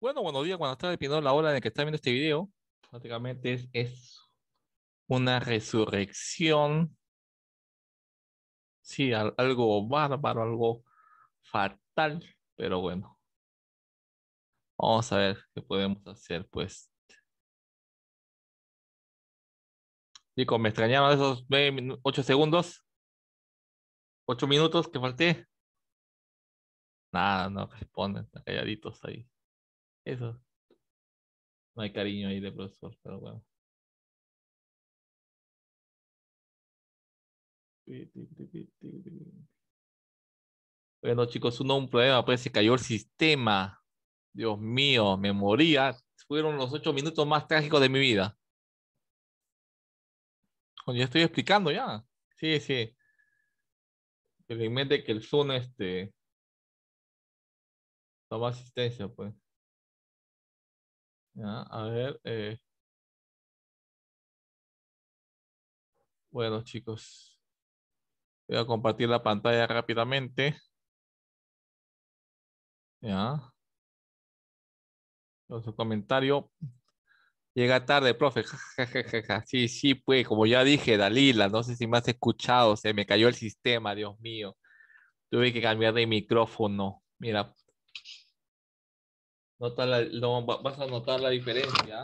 Bueno, buenos días, cuando está dependiendo la hora en la que están viendo este video. Prácticamente es, una resurrección. Sí, algo bárbaro, algo fatal, pero bueno. Vamos a ver qué podemos hacer, pues. Chicos, me extrañaron esos 8 segundos. 8 minutos que falté. Nada, no responden, están calladitos ahí. Eso. No hay cariño ahí de profesor, pero bueno. Bueno, chicos, uno un problema, pues se cayó el sistema. Dios mío, me moría. Fueron los ocho minutos más trágicos de mi vida. ya estoy explicando ya. Sí, sí. Felizmente que el Zoom este toma asistencia, pues a ver. Eh. Bueno, chicos. Voy a compartir la pantalla rápidamente. Ya. Con su comentario. Llega tarde, profe. sí, sí, pues, como ya dije, Dalila, no sé si me has escuchado. Se me cayó el sistema, Dios mío. Tuve que cambiar de micrófono. Mira, vas a notar la diferencia.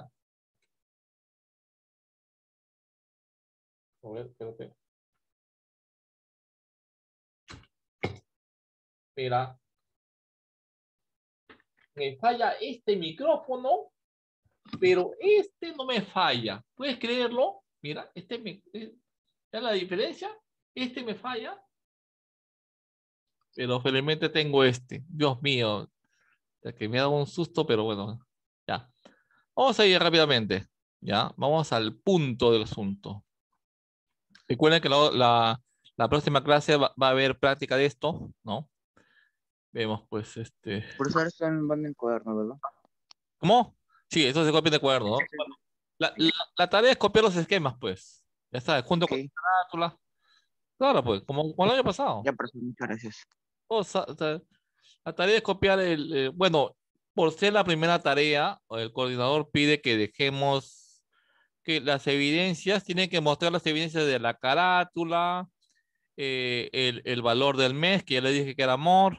A Mira. Me falla este micrófono, pero este no me falla. ¿Puedes creerlo? Mira, este ¿Es eh, la diferencia? Este me falla, pero felizmente tengo este. Dios mío, que me ha dado un susto, pero bueno, ya. Vamos a ir rápidamente, ya. Vamos al punto del asunto. Recuerden que la, la, próxima clase va, a haber práctica de esto, ¿no? Vemos, pues, este... Por eso están en cuaderno, ¿verdad? ¿Cómo? Sí, eso se copia de cuaderno, ¿no? la, tarea es copiar los esquemas, pues. Ya está, junto con la Claro, pues, como, el año pasado. Ya, muchas gracias. La tarea es copiar el, eh, bueno, por ser la primera tarea, el coordinador pide que dejemos que las evidencias, tienen que mostrar las evidencias de la carátula, eh, el, el, valor del mes, que ya le dije que era amor,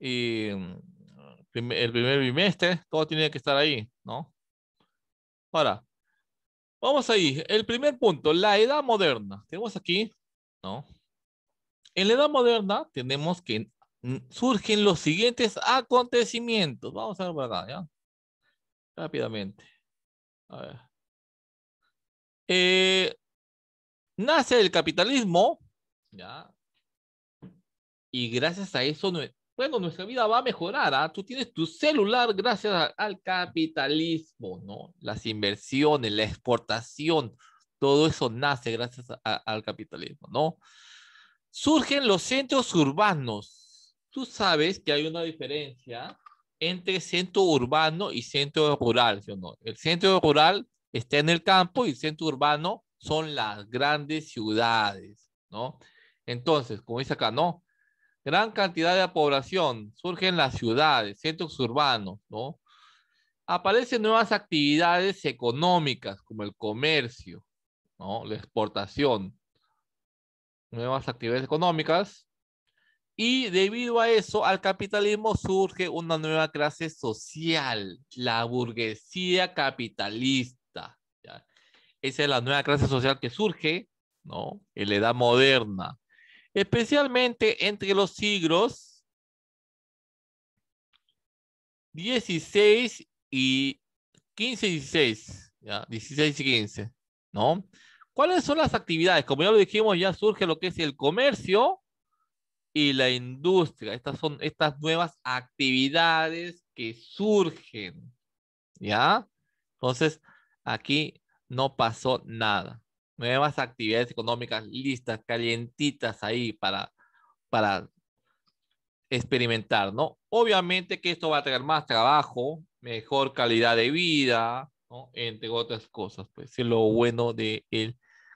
y mm, el primer bimestre, todo tiene que estar ahí, ¿no? Ahora, vamos ahí. El primer punto, la edad moderna. Tenemos aquí, ¿no? En la edad moderna tenemos que Mm, surgen los siguientes acontecimientos. Vamos a ver por acá, ¿ya? Rápidamente. A ver. Eh, nace el capitalismo, ¿ya? Y gracias a eso, bueno, nuestra vida va a mejorar. ¿ah? Tú tienes tu celular gracias al capitalismo, ¿no? Las inversiones, la exportación, todo eso nace gracias al capitalismo, ¿no? Surgen los centros urbanos, tú sabes que hay una diferencia entre centro urbano y centro rural, ¿sí El centro rural está en el campo y el centro urbano son las grandes ciudades, ¿no? Entonces, como dice acá, ¿no? Gran cantidad de población surge en las ciudades, centros urbanos, ¿no? Aparecen nuevas actividades económicas como el comercio, ¿no? La exportación. Nuevas actividades económicas y debido a eso, al capitalismo surge una nueva clase social, la burguesía capitalista. Esa es la nueva clase social que surge, ¿no? En la edad moderna. Especialmente entre los siglos 16 y 15 y 16, ¿ya? 16 y 15, ¿no? ¿Cuáles son las actividades? Como ya lo dijimos, ya surge lo que es el comercio, y la industria. Estas son estas nuevas actividades que surgen. ¿Ya? Entonces, aquí no pasó nada. Nuevas actividades económicas listas, calientitas ahí para, para experimentar, ¿no? Obviamente que esto va a traer más trabajo, mejor calidad de vida, ¿no? Entre otras cosas, pues es lo bueno del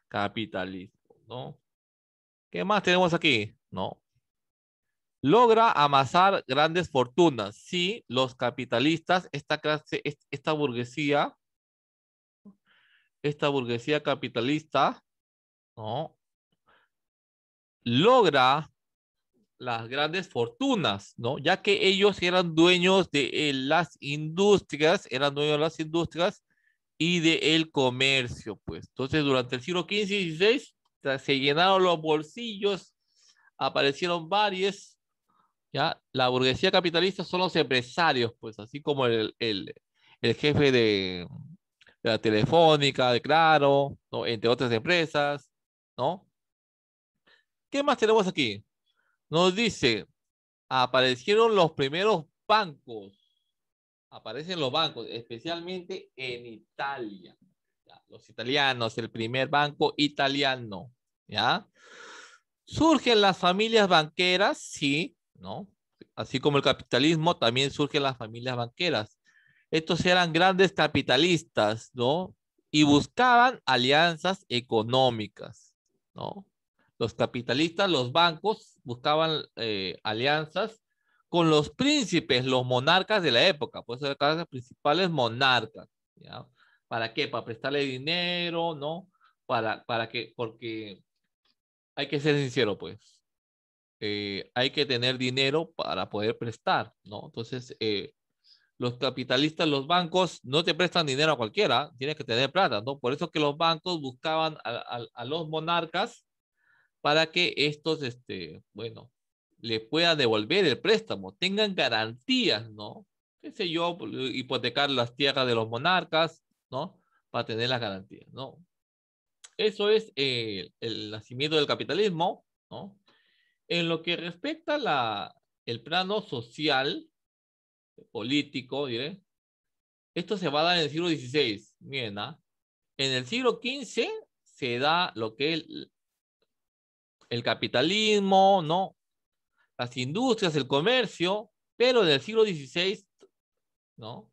capitalismo, ¿no? ¿Qué más tenemos aquí? ¿No? logra amasar grandes fortunas. Sí, los capitalistas, esta clase, esta burguesía, esta burguesía capitalista, ¿no? Logra las grandes fortunas, ¿no? Ya que ellos eran dueños de eh, las industrias, eran dueños de las industrias y del comercio, pues. Entonces, durante el siglo XV y XVI se llenaron los bolsillos, aparecieron varias ¿ya? La burguesía capitalista son los empresarios, pues así como el, el, el jefe de, la Telefónica, de Claro, ¿no? entre otras empresas, ¿no? ¿Qué más tenemos aquí? Nos dice, aparecieron los primeros bancos, aparecen los bancos, especialmente en Italia. Los italianos, el primer banco italiano, ¿ya? Surgen las familias banqueras, sí, ¿no? Así como el capitalismo, también surgen las familias banqueras. Estos eran grandes capitalistas, ¿no? Y buscaban alianzas económicas, ¿no? Los capitalistas, los bancos, buscaban eh, alianzas con los príncipes, los monarcas de la época, pues eran las principales monarcas, ¿ya? ¿Para qué? Para prestarle dinero, ¿no? Para, para que, porque hay que ser sincero, pues eh, hay que tener dinero para poder prestar, ¿no? Entonces, eh, los capitalistas, los bancos no te prestan dinero a cualquiera, tienes que tener plata, ¿no? Por eso que los bancos buscaban a, a, los monarcas para que estos, este, bueno, le puedan devolver el préstamo, tengan garantías, ¿no? Qué sé yo, pues, eh, hipotecar las tierras de los monarcas, ¿no? Para tener las garantías, ¿no? Eso es el nacimiento del capitalismo, ¿no? En lo que respecta la, el plano social, político, diré, esto se va a dar en el siglo XVI, miren, ¿ah? En el siglo XV se da lo que el, el capitalismo, ¿no? Las industrias, el comercio, pero en el siglo XVI, ¿no?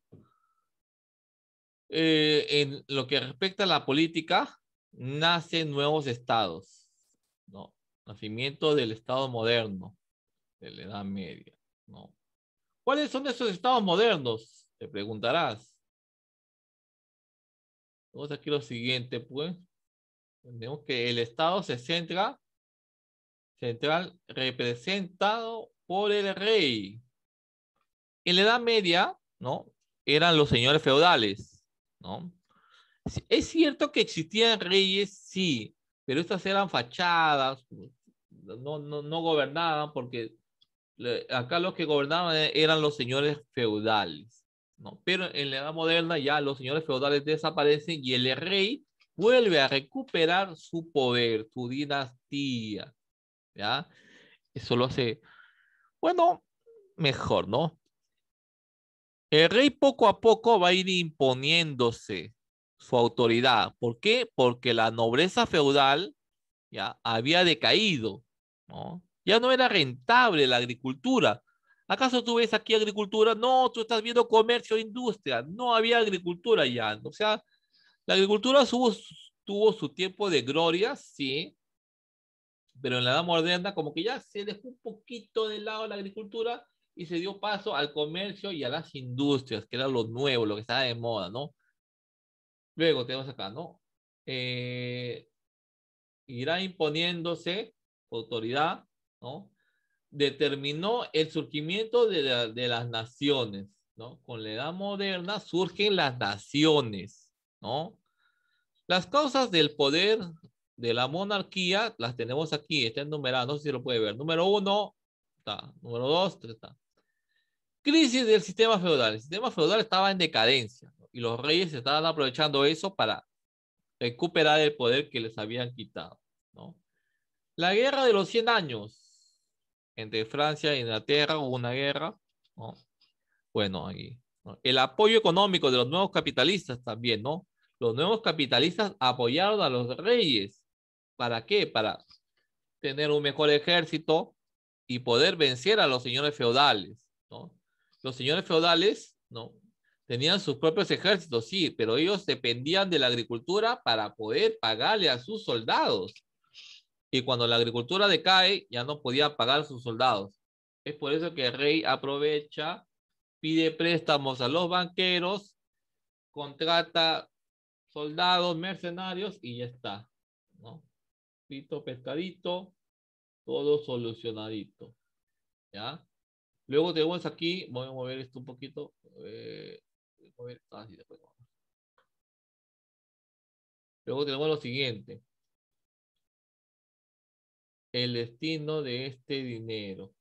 Eh, en lo que respecta a la política, nacen nuevos estados, ¿no? nacimiento del Estado moderno, de la Edad Media. ¿no? ¿Cuáles son esos estados modernos? Te preguntarás. Vamos aquí lo siguiente, pues. Tenemos que el Estado se centra, central, representado por el rey. En la Edad Media, ¿no? Eran los señores feudales, ¿no? Es cierto que existían reyes, sí, pero estas eran fachadas, pues, no, gobernaban porque acá los que gobernaban e-, eran los señores feudales, ¿no? Pero en la edad moderna ya los señores feudales desaparecen y el rey vuelve a recuperar su poder, su dinastía, ¿ya? Eso lo hace, bueno, mejor, ¿no? El rey poco a poco va a ir imponiéndose su autoridad. ¿Por qué? Porque la nobleza feudal ya había decaído ¿no? Ya no era rentable la agricultura. ¿Acaso tú ves aquí agricultura? No, tú estás viendo comercio e industria. No había agricultura ya. O sea, la agricultura tuvo, tuvo su tiempo de gloria, sí, pero en la edad moderna como que ya se dejó un poquito de lado la agricultura y se dio paso al comercio y a las industrias, que era lo nuevo, lo que estaba de moda, ¿no? Luego tenemos acá, ¿no? Eh, irá imponiéndose autoridad, ¿no? Determinó el surgimiento de, de las naciones, ¿no? Con la edad moderna surgen las naciones, ¿no? Las causas del poder de la monarquía las tenemos aquí, está enumeradas, no sé si lo puede ver. Número uno, está. Número dos, está. Crisis del sistema feudal. El sistema feudal estaba en decadencia y los reyes estaban aprovechando eso para recuperar el poder que les habían quitado. La guerra de los 100 años entre Francia e Inglaterra hubo una guerra. ¿no? Bueno, ahí. El apoyo económico de los nuevos capitalistas también, ¿no? Los nuevos capitalistas apoyaron a los reyes. ¿Para qué? Para tener un mejor ejército y poder vencer a los señores feudales, ¿no? Los señores feudales, ¿no? Tenían sus propios ejércitos, sí, pero ellos dependían de la agricultura para poder pagarle a sus soldados cuando la agricultura decae ya no podía pagar sus soldados. Es por eso que el rey aprovecha, pide préstamos a los banqueros, contrata soldados, mercenarios y ya está. ¿no? Pito pescadito, todo solucionadito. ¿Ya? Luego tenemos aquí, voy a mover esto un poquito. Eh, ah, Luego tenemos lo siguiente el destino de este dinero,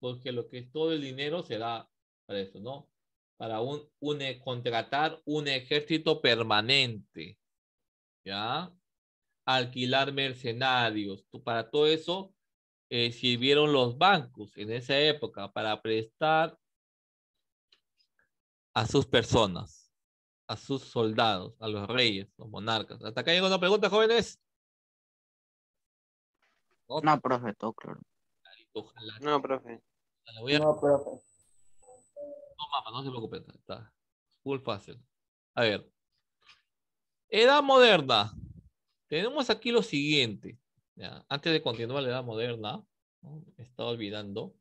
Porque lo que es todo el dinero será para eso, ¿no? Para un, un eh, contratar un ejército permanente, ¿ya? Alquilar mercenarios, para todo eso eh, sirvieron los bancos en esa época para prestar a sus personas, a sus soldados, a los reyes, los monarcas. Hasta acá llega una pregunta, jóvenes. No, profe, todo claro. No, profe. No, profe. No, mamá, no se preocupe. Está full fácil. A ver. Edad moderna. Tenemos aquí lo siguiente. antes de continuar la edad moderna, He me estaba olvidando.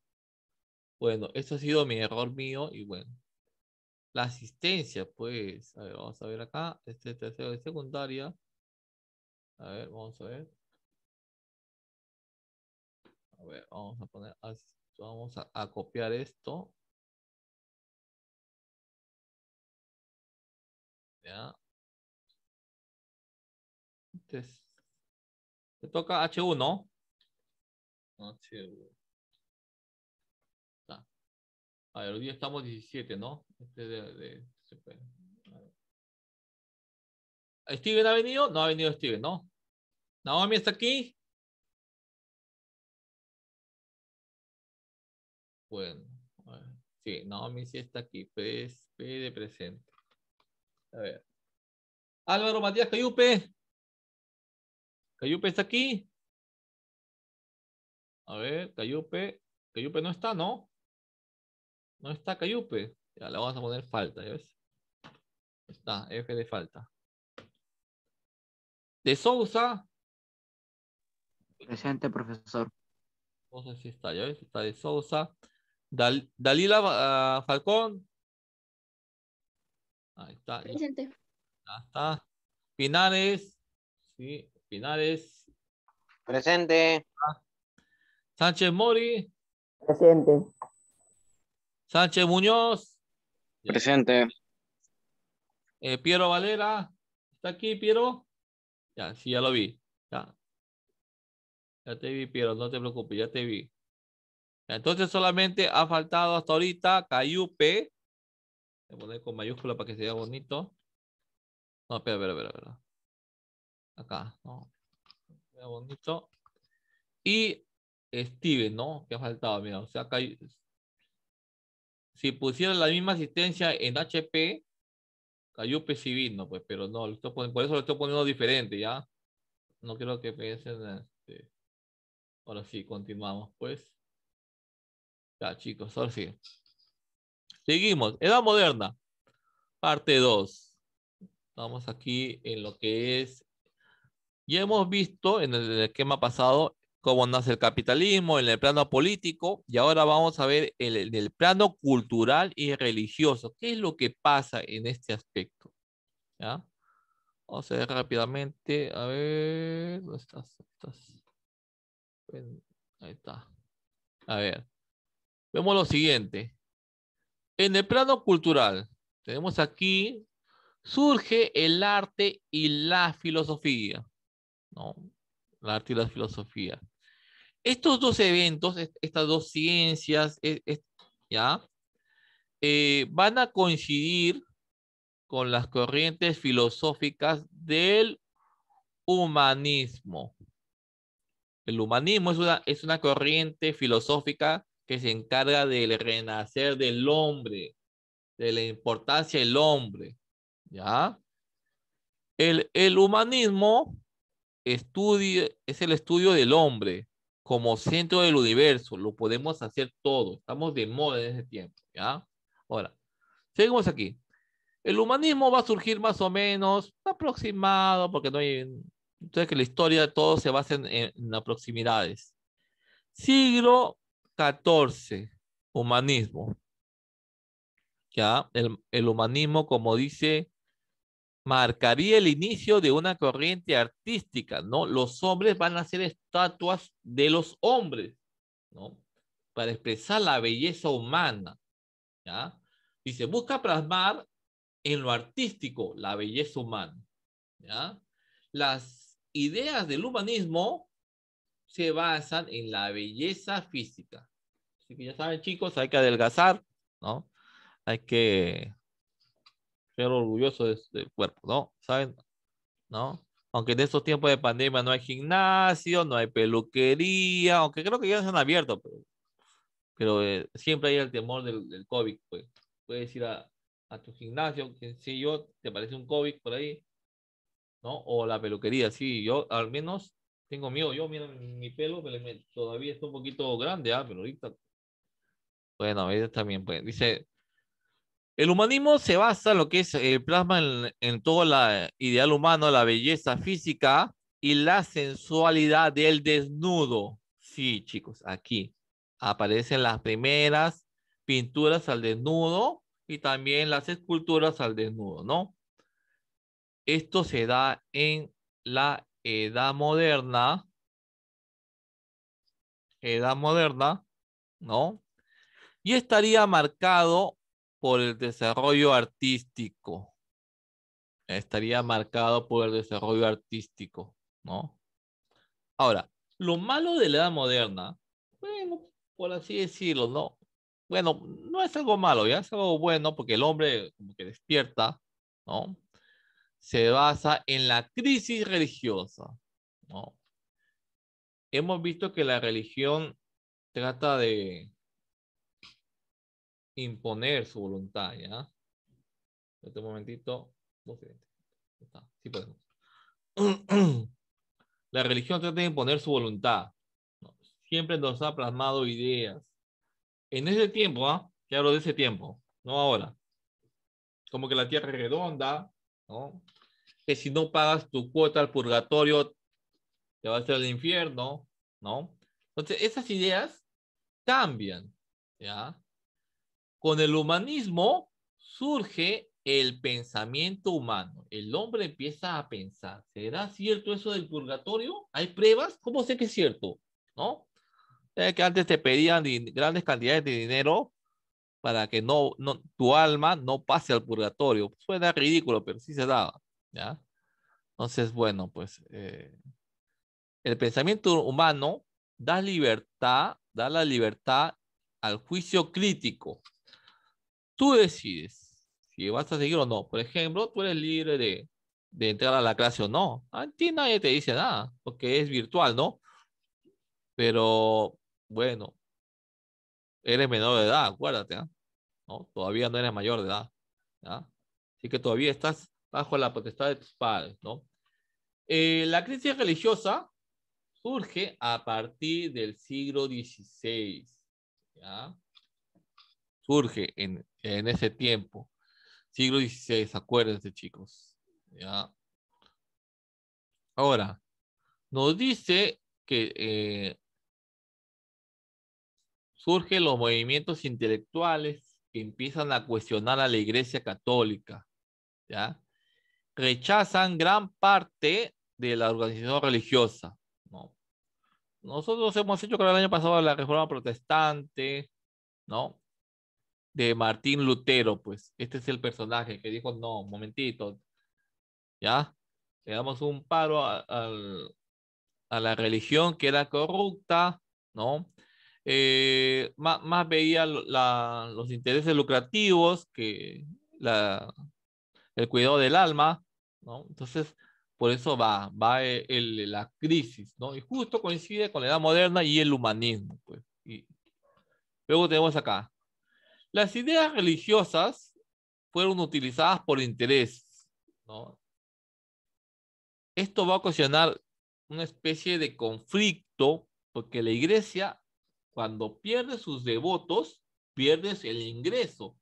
Bueno, esto ha sido mi error mío y bueno. La asistencia, pues, a ver, vamos a ver acá, este tercero de secundaria. A ver, vamos a ver. A ver, vamos a poner, vamos a, copiar esto. Ya. Entonces, te toca H1. H1. A ver, hoy día estamos 17, ¿no? Este de, de, de... ¿Steven ha venido? No ha venido Steven, ¿no? Naomi está aquí. Bueno, sí, Naomi sí está aquí. P, P de presente. A ver. Álvaro Matías Cayupe. Cayupe está aquí. A ver, Cayupe. Cayupe no está, ¿no? No está Cayupe. Ya, le vamos a poner falta, ¿ya ves? Está, F de falta. De Sousa. Presente, profesor. No sé si está, ya ves, está de Sousa. Dalila ah, Falcón. Ahí está. Presente. Ahí está. Pinares. Sí, Pinares. Presente. Sánchez Mori. Presente. Sánchez Muñoz. Presente. Eh, Piero Valera. ¿Está aquí, Piero? Ya, sí, ya lo vi. Ya. ya te vi, Piero, no te preocupes, ya te vi. Entonces solamente ha faltado hasta ahorita Cayupe. Voy a poner con mayúscula para que se vea bonito. No, espera, espera, espera. Acá, no. bonito. Y Steven, ¿no? Que ha faltado, mira. O sea, si pusiera la misma asistencia en HP, Cayupe sí vino, pues, pero no, por eso lo estoy poniendo diferente, ¿ya? No quiero que piensen... Este... Ahora sí, continuamos, pues. Ya, chicos, ahora sí. Seguimos. Edad moderna. Parte 2. Vamos aquí en lo que es. Ya hemos visto en el esquema pasado cómo nace el capitalismo en el plano político y ahora vamos a ver en el, plano cultural y religioso. ¿Qué es lo que pasa en este aspecto? ¿Ya? Vamos a ver rápidamente. A ver, ¿Dónde estás? Ahí está. A ver vemos lo siguiente. En el plano cultural, tenemos aquí, surge el arte y la filosofía. ¿no? El arte y la filosofía. Estos dos eventos, estas dos ciencias, e-, ¿ya? Eh, van a coincidir con las corrientes filosóficas del humanismo. El humanismo es una, es una corriente filosófica que se encarga del renacer del hombre, de la importancia del hombre. ¿Ya? El, humanismo estudia, es el estudio del hombre como centro del universo. Lo podemos hacer todo. Estamos de moda en ese tiempo. ¿ya? Ahora, seguimos aquí. El humanismo va a surgir más o menos aproximado, porque no hay. Entonces, que la historia de todo se basa en, las proximidades. Siglo 14, humanismo. Ya, el, el humanismo, como dice, marcaría el inicio de una corriente artística, ¿no? Los hombres van a ser estatuas de los hombres, ¿no? Para expresar la belleza humana, ¿ya? Y se busca plasmar en lo artístico la belleza humana, ¿ya? Las ideas del humanismo se basan en la belleza física. Así que ya saben, chicos, hay que adelgazar, ¿no? Hay que ser orgulloso de, del este cuerpo, ¿no? ¿Saben? ¿No? Aunque en estos tiempos de pandemia no hay gimnasio, no hay peluquería, aunque creo que ya se han abierto, pero, eh, siempre hay el temor del, COVID, pues. Puedes ir a, tu gimnasio, si yo, te parece un COVID por ahí, ¿no? O la peluquería, si yo al menos tengo miedo, yo mira mi pelo todavía está un poquito grande, ah, pero ahorita. Bueno, a ver también, pues. Dice, el humanismo se basa en lo que es el plasma en, en todo el ideal humano, la belleza física y la sensualidad del desnudo. Sí, chicos, aquí aparecen las primeras pinturas al desnudo y también las esculturas al desnudo, ¿no? Esto se da en la edad moderna, edad moderna, ¿no? Y estaría marcado por el desarrollo artístico. Estaría marcado por el desarrollo artístico, ¿no? Ahora, lo malo de la edad moderna, por así decirlo, ¿no? Bueno, no es algo malo, ya es algo bueno porque el hombre como que despierta, ¿no? se basa en la crisis religiosa. Hemos visto que la religión trata de imponer su voluntad, Este momentito. La religión trata de imponer su voluntad. Siempre nos ha plasmado ideas. En ese tiempo, ¿ah? hablo de ese tiempo, no ahora. Como que la tierra es redonda, ¿no? Que si no pagas tu cuota al purgatorio, te va a hacer el infierno, ¿no? Entonces, esas ideas cambian, ¿ya? Con el humanismo surge el pensamiento humano. El hombre empieza a pensar, ¿será cierto eso del purgatorio? ¿Hay pruebas? ¿Cómo sé que es cierto? ¿No? Eh, que antes te pedían grandes cantidades de dinero para que no, no, tu alma no pase al purgatorio. Suena ridículo, pero sí se daba. ¿ya? Entonces, bueno, pues eh, el pensamiento humano da libertad, da la libertad al juicio crítico. Tú decides si vas a seguir o no. Por ejemplo, tú eres libre de, de entrar a la clase o no. A ti nadie te dice nada, porque es virtual, ¿no? Pero bueno, eres menor de edad, acuérdate, ¿ah? ¿no? Todavía no eres mayor de edad, ya, Así que todavía estás bajo la potestad de tus padres, ¿no? Eh, la crisis religiosa surge a partir del siglo XVI, ¿ya? Surge en, en ese tiempo, siglo XVI, acuérdense, chicos, ¿ya? Ahora, nos dice que eh, surgen los movimientos intelectuales que empiezan a cuestionar a la Iglesia Católica, ¿ya? Rechazan gran parte de la organización religiosa, ¿no? Nosotros hemos hecho, creo, el año pasado la reforma protestante, ¿no? De Martín Lutero, pues, este es el personaje que dijo, no, momentito, ¿ya? Le damos un paro a, a la religión que era corrupta, ¿no? Eh, más, veía los intereses lucrativos que la, el cuidado del alma, ¿no? Entonces, por eso va, va e, la crisis, ¿no? Y justo coincide con la edad moderna y el humanismo, pues. Y luego tenemos acá. Las ideas religiosas fueron utilizadas por interés Esto va a ocasionar una especie de conflicto porque la iglesia cuando pierdes sus devotos, pierdes el ingreso.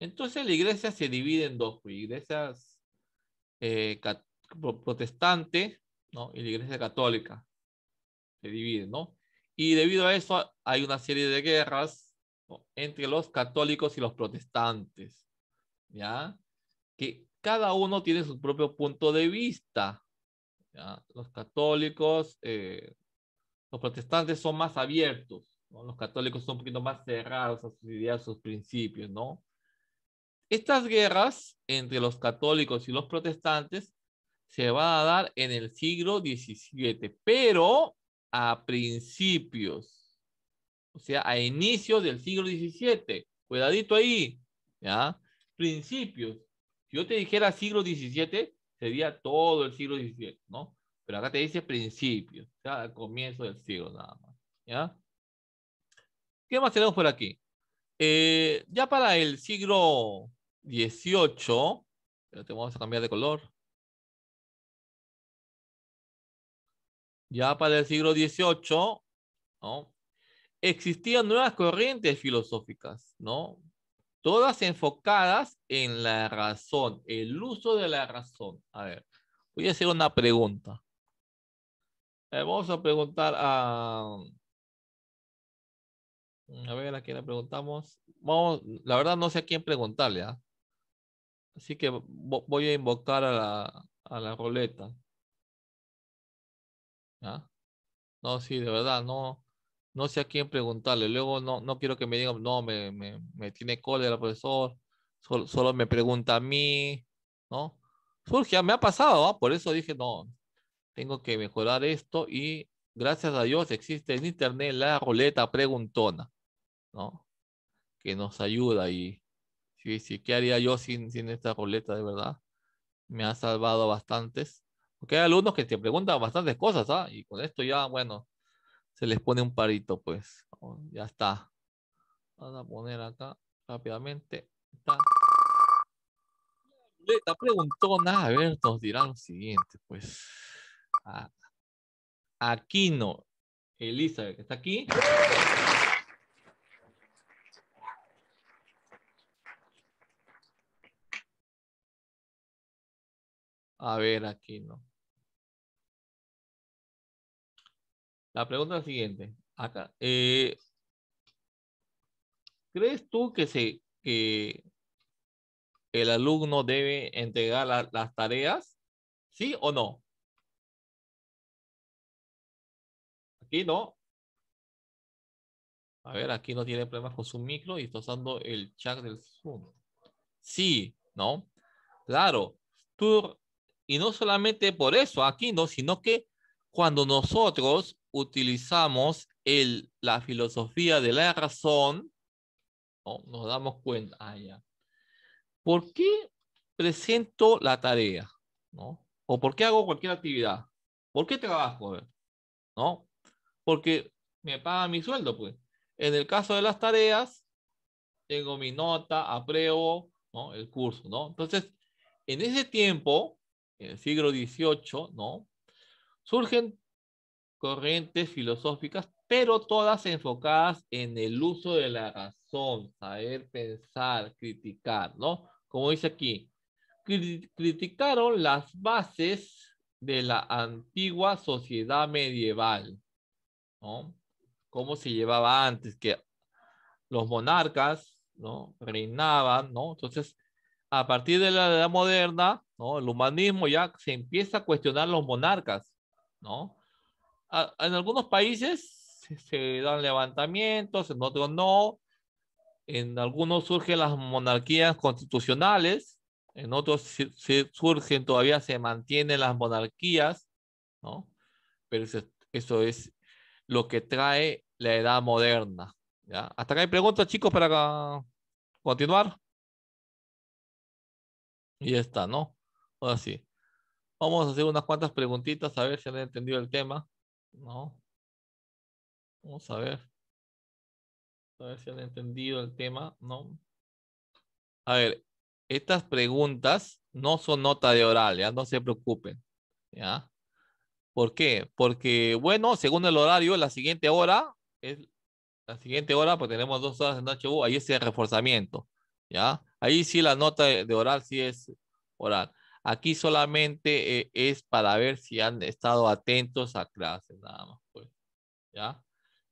Entonces la iglesia se divide en dos, La pues, iglesias eh, protestante ¿no? y la iglesia católica. Se divide, ¿no? Y debido a eso hay una serie de guerras entre los católicos y los protestantes, ¿ya? Que cada uno tiene su propio punto de vista. ¿ya? Los católicos, eh, los protestantes son más abiertos, los católicos son un poquito más cerrados a sus ideas, a sus principios, ¿no? Estas guerras entre los católicos y los protestantes se van a dar en el siglo XVII, pero a principios, o sea, a inicios del siglo XVII. Cuidadito ahí, ¿ya? Principios. Si yo te dijera siglo XVII, sería todo el siglo XVII, ¿no? Pero acá te dice principios, o sea, comienzo del siglo nada más, ¿ya? ¿Qué más tenemos por aquí? Eh, ya para el siglo XVIII, te vamos a cambiar de color. Ya para el siglo XVIII, ¿no? existían nuevas corrientes filosóficas, ¿no? Todas enfocadas en la razón, el uso de la razón. A ver, voy a hacer una pregunta. vamos a preguntar a, a ver, ¿a quién le preguntamos? Vamos, la verdad no sé a quién preguntarle. ¿Ah? Así que voy a invocar a la, a la ruleta. ¿Ah? No, sí, de verdad, no, no sé a quién preguntarle. Luego no, no quiero que me digan, no, me, me, me tiene cólera, profesor. Solo, me pregunta a mí, ¿no? Surge, me ha pasado, ¿ah? por eso dije, no, tengo que mejorar esto y gracias a Dios existe en internet la Roleta preguntona. Que nos ayuda y sí, sí, ¿qué haría yo sin, sin esta ruleta de verdad? Me ha salvado bastantes. Porque hay alumnos que te preguntan bastantes cosas, ¿ah? Y con esto ya, bueno, se les pone un parito, pues. Ya está. Vamos a poner acá rápidamente. Está. Ruleta nada a ver, nos dirán lo siguiente, pues. Ah, Aquino, Elizabeth, que está aquí. a ver aquí, ¿no? La pregunta es la siguiente. Acá. Eh, ¿Crees tú que, se, que el alumno debe entregar las tareas? ¿Sí o no? Aquí no. A ver, aquí no tiene problemas con su micro y está usando el chat del Zoom. Sí, ¿no? Claro. Tú y no solamente por eso, aquí no, sino que cuando nosotros utilizamos el, la filosofía de la razón, nos damos cuenta, ah, ¿por qué presento la tarea? ¿No? ¿O por qué hago cualquier actividad? ¿Por qué trabajo? ¿No? Porque me pagan mi sueldo, pues. En el caso de las tareas, tengo mi nota, apruebo, ¿no? El curso, ¿no? Entonces, en ese tiempo, en el siglo XVIII, ¿no? Surgen corrientes filosóficas, pero todas enfocadas en el uso de la razón, saber pensar, criticar, ¿no? Como dice aquí, criticaron las bases de la antigua sociedad medieval, ¿no? Cómo se llevaba antes, que los monarcas, ¿no? Reinaban, ¿no? Entonces, a partir de la edad moderna, el humanismo ya se empieza a cuestionar los monarcas. en algunos países se, dan levantamientos, en otros no. En algunos surgen las monarquías constitucionales, en otros surgen, todavía se mantienen las monarquías, Pero eso, es lo que trae la edad moderna. Hasta acá hay preguntas, chicos, para continuar. Y ya está, ¿no? Ahora sí. Vamos a hacer unas cuantas preguntitas a ver si han entendido el tema, ¿no? Vamos a ver. A ver si han entendido el tema, ¿no? A ver, estas preguntas no son nota de oral, ya no se preocupen, ¿ya? ¿Por qué? Porque, bueno, según el horario, la siguiente hora es la siguiente hora, pues tenemos dos horas en HU, uh, ahí es el reforzamiento, ¿ya? Ahí sí la nota de oral sí es oral. Aquí solamente eh, es para ver si han estado atentos a clases, nada más, pues, ¿ya?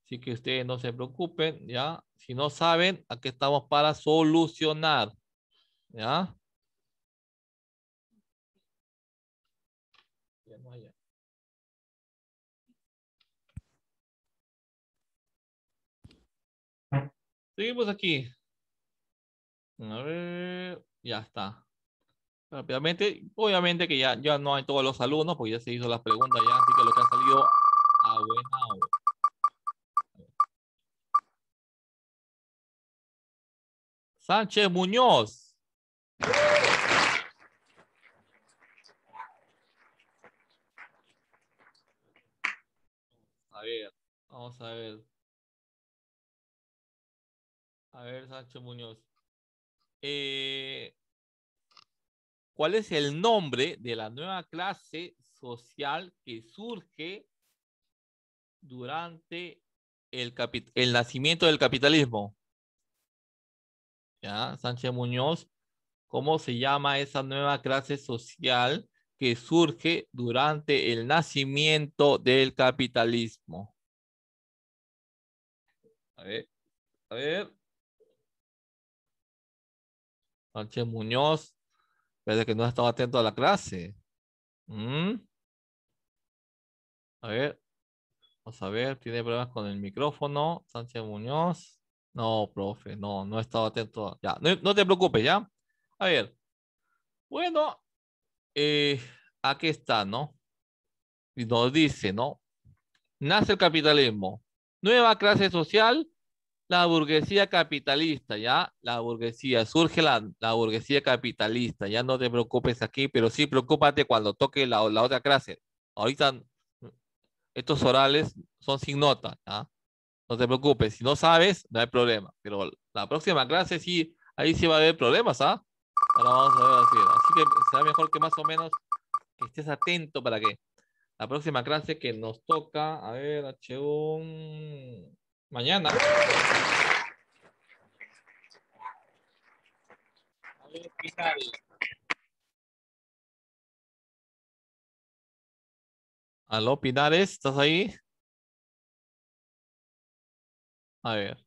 Así que ustedes no se preocupen, ¿ya? Si no saben, aquí estamos para solucionar, ¿ya? Seguimos aquí. A ver, ya está. Rápidamente, obviamente que ya, ya no hay todos los alumnos, porque ya se hizo las preguntas ya, así que lo que ha salido a ah, buena ah, hora. Sánchez Muñoz. A ver, vamos a ver. A ver, Sánchez Muñoz. Eh, cuál es el nombre de la nueva clase social que surge durante el, el nacimiento del capitalismo. ¿Ya? Sánchez Muñoz, ¿cómo se llama esa nueva clase social que surge durante el nacimiento del capitalismo? A ver, a ver. Sánchez Muñoz, parece que no ha estado atento a la clase. Mm. A ver, vamos a ver, tiene problemas con el micrófono, Sánchez Muñoz. No, profe, no, no he estado atento. Ya, no, te preocupes, ya. A ver, bueno, eh, aquí está, ¿no? Y nos dice, ¿no? Nace el capitalismo. Nueva clase social la burguesía capitalista, ¿ya? La burguesía, surge la, la, burguesía capitalista, ya no te preocupes aquí, pero sí preocúpate cuando toque la, la otra clase. Ahorita estos orales son sin nota, ¿ya? No te preocupes, si no sabes, no hay problema, pero la próxima clase sí, ahí sí va a haber problemas, ¿ah? Ahora vamos a ver así. Así que será mejor que más o menos estés atento para que la próxima clase que nos toca, a ver, H1 mañana. Aló, Pinares, ¿estás ahí? A ver.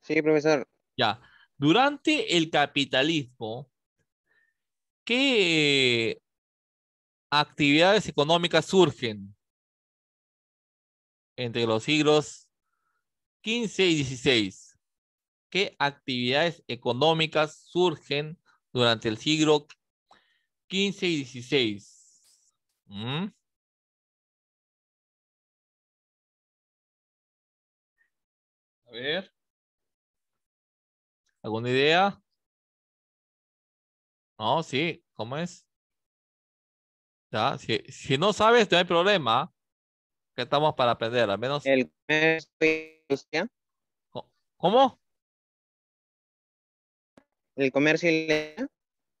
Sí, profesor. Ya. Durante el capitalismo, ¿qué actividades económicas surgen entre los siglos 15 y 16. ¿Qué actividades económicas surgen durante el siglo 15 y 16? ¿Mm? A ver. ¿Alguna idea? No, sí, ¿cómo es? si, no sabes, no hay problema. Que estamos para aprender, al menos. ¿Cómo? El comercio y la... industria.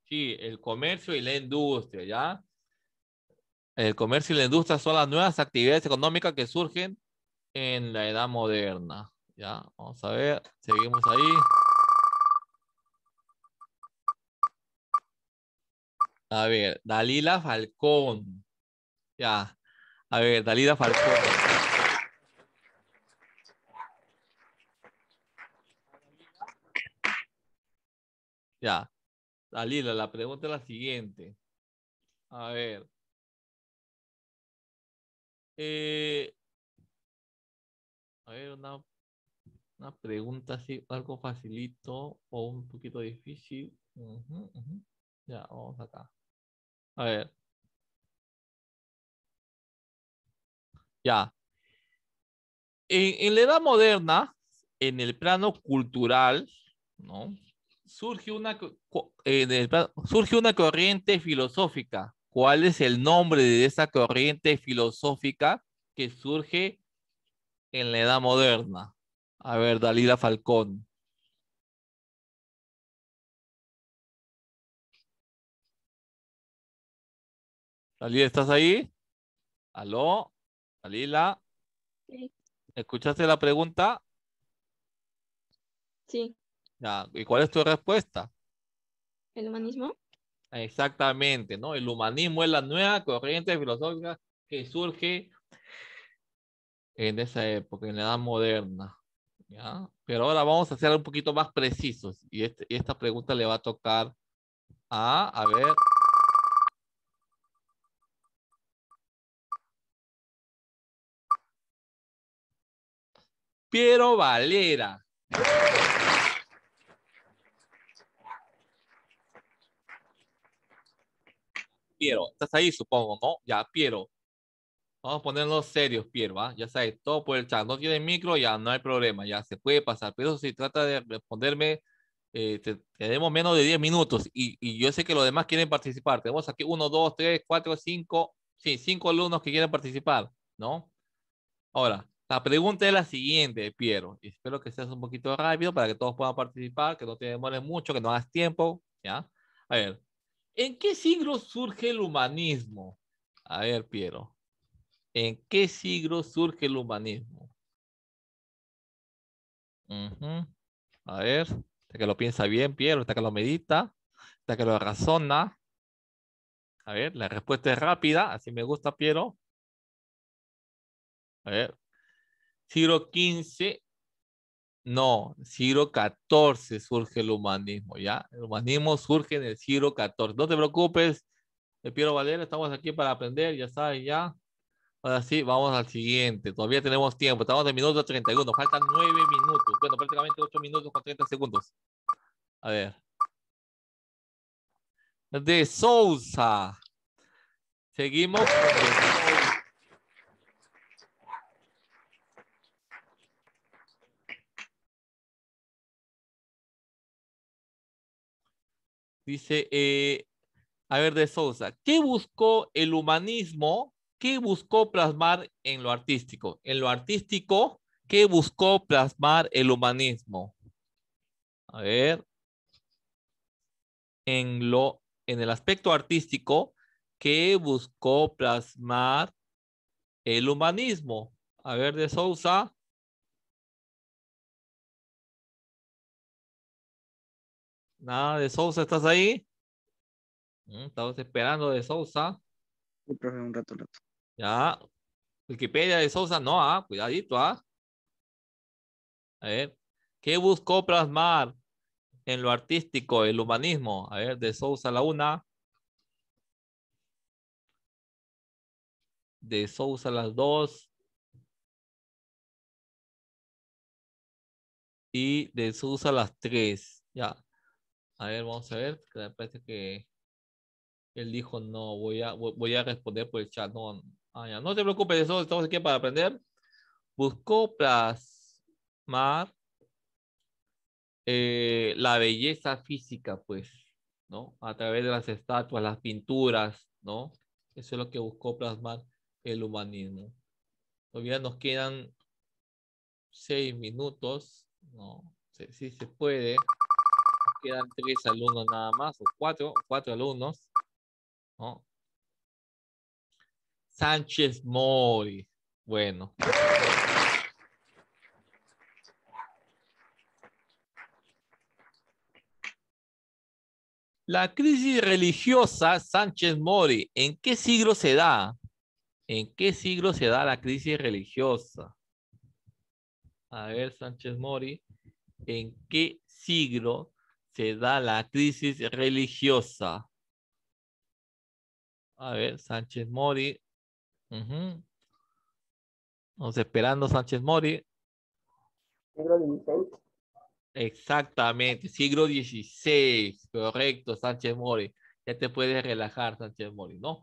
Sí, el comercio y la industria, ¿ya? El comercio y la industria son las nuevas actividades económicas que surgen en la edad moderna, ¿ya? Vamos a ver, seguimos ahí. A ver, Dalila Falcón. Ya. A ver, Dalila Falcón. Ya. Dalila, la pregunta es la siguiente. A ver. Eh, a ver, una, una, pregunta así, algo facilito o un poquito difícil. Ya, vamos acá. A ver. Ya. en la edad moderna, en el plano cultural, ¿no? surge una, surge una corriente filosófica. ¿Cuál es el nombre de esa corriente filosófica que surge en la edad moderna? A ver, Dalila Falcón. Dalila, ¿estás ahí? ¿Aló? Dalila. ¿Escuchaste la pregunta? Sí. Ah, ¿Y cuál es tu respuesta? ¿El humanismo? Exactamente, ¿no? El humanismo es la nueva corriente filosófica que surge en esa época, en la edad moderna. ¿ya? Pero ahora vamos a ser un poquito más precisos y, este, y esta pregunta le va a tocar a, a ver, Piero Valera. Piero, estás ahí, supongo, ¿no? Ya, Piero. Vamos a ponernos serios, Piero, ¿va? ¿ah? Ya sabes, todo por el chat. No tiene micro, ya no hay problema, ya se puede pasar. Pero si trata de responderme, eh, tenemos menos de 10 minutos y, yo sé que los demás quieren participar. Tenemos aquí 1, 2, 3, 4, 5, sí, 5 alumnos que quieren participar, ¿no? Ahora, la pregunta es la siguiente, Piero. espero que seas un poquito rápido para que todos puedan participar, que no te demores mucho, que no hagas tiempo, ¿ya? A ver, ¿En qué siglo surge el humanismo? A ver, Piero. ¿En qué siglo surge el humanismo? A ver, hasta que lo piensa bien, Piero, hasta que lo medita, hasta que lo razona. A ver, la respuesta es rápida, así me gusta, Piero. A ver, siglo XV no, siglo XIV surge el humanismo, ¿ya? El humanismo surge en el siglo XIV. No te preocupes, quiero valer, estamos aquí para aprender, ya sabes, ya. Ahora sí, vamos al siguiente. Todavía tenemos tiempo. Estamos en minuto 31. Faltan nueve minutos. Bueno, prácticamente ocho minutos con 30 segundos. A ver. De Sousa. Seguimos. Dice, eh, a ver, de Sousa, ¿qué buscó el humanismo? ¿Qué buscó plasmar en lo artístico? En lo artístico, ¿qué buscó plasmar el humanismo? A ver, en, lo, en el aspecto artístico, ¿qué buscó plasmar el humanismo? A ver, de Sousa. Nada de Sousa, ¿estás ahí? Mm, estamos esperando de Sousa. un rato, un rato. Ya. Wikipedia de Sousa, no, ah, cuidadito, ah. A ver. ¿Qué buscó plasmar en lo artístico, el humanismo? A ver, de Sousa la una. De Sousa las dos. Y de Sousa las tres. Ya. A ver, vamos a ver, me parece que él dijo, no, voy a, voy a responder por el chat. No, se ah, ya. no preocupes, eso, estamos aquí para aprender. Buscó plasmar eh, la belleza física, pues, ¿no? A través de las estatuas, las pinturas, ¿no? Eso es lo que buscó plasmar el humanismo. Todavía nos quedan seis minutos, ¿no? Sí, sí se puede quedan tres alumnos nada más, o cuatro, cuatro alumnos. Sánchez Mori. Bueno. La crisis religiosa Sánchez Mori, ¿en qué siglo se da? ¿En qué siglo se da la crisis religiosa? A ver, Sánchez Mori, ¿en qué siglo se da la crisis religiosa. A ver, Sánchez Mori. Vamos esperando Sánchez Mori. Siglo XVI. Exactamente, siglo XVI, correcto, Sánchez Mori. Ya te puedes relajar, Sánchez Mori, ¿no?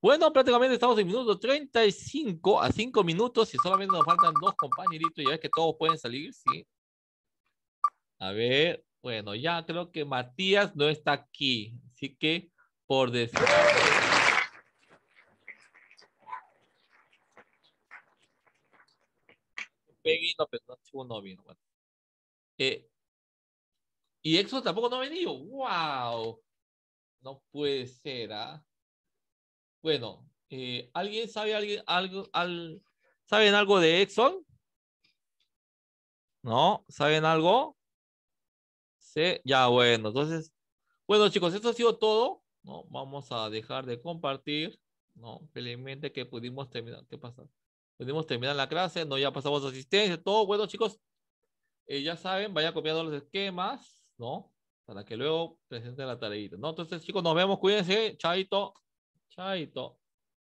Bueno, prácticamente estamos en y 35 a 5 minutos y solamente nos faltan dos compañeritos. Ya es que todos pueden salir, sí. A ver, bueno, ya creo que Matías no está aquí, así que por decir... Vino, pero no, vino. Eh, y Exo tampoco no ha venido. ¡Wow! No puede ser, ¿ah? Bueno, eh, ¿alguien sabe algo al saben algo de Exxon? ¿No? ¿Saben algo? ya bueno, entonces, bueno chicos, esto ha sido todo, ¿no? Vamos a dejar de compartir, ¿no? Felizmente que pudimos terminar, ¿qué pasa? Pudimos terminar la clase, ¿no? Ya pasamos asistencia, todo, bueno chicos, eh, ya saben, vaya copiando los esquemas, ¿no? Para que luego presenten la tareita, ¿no? Entonces chicos, nos vemos, cuídense, chaito, chaito.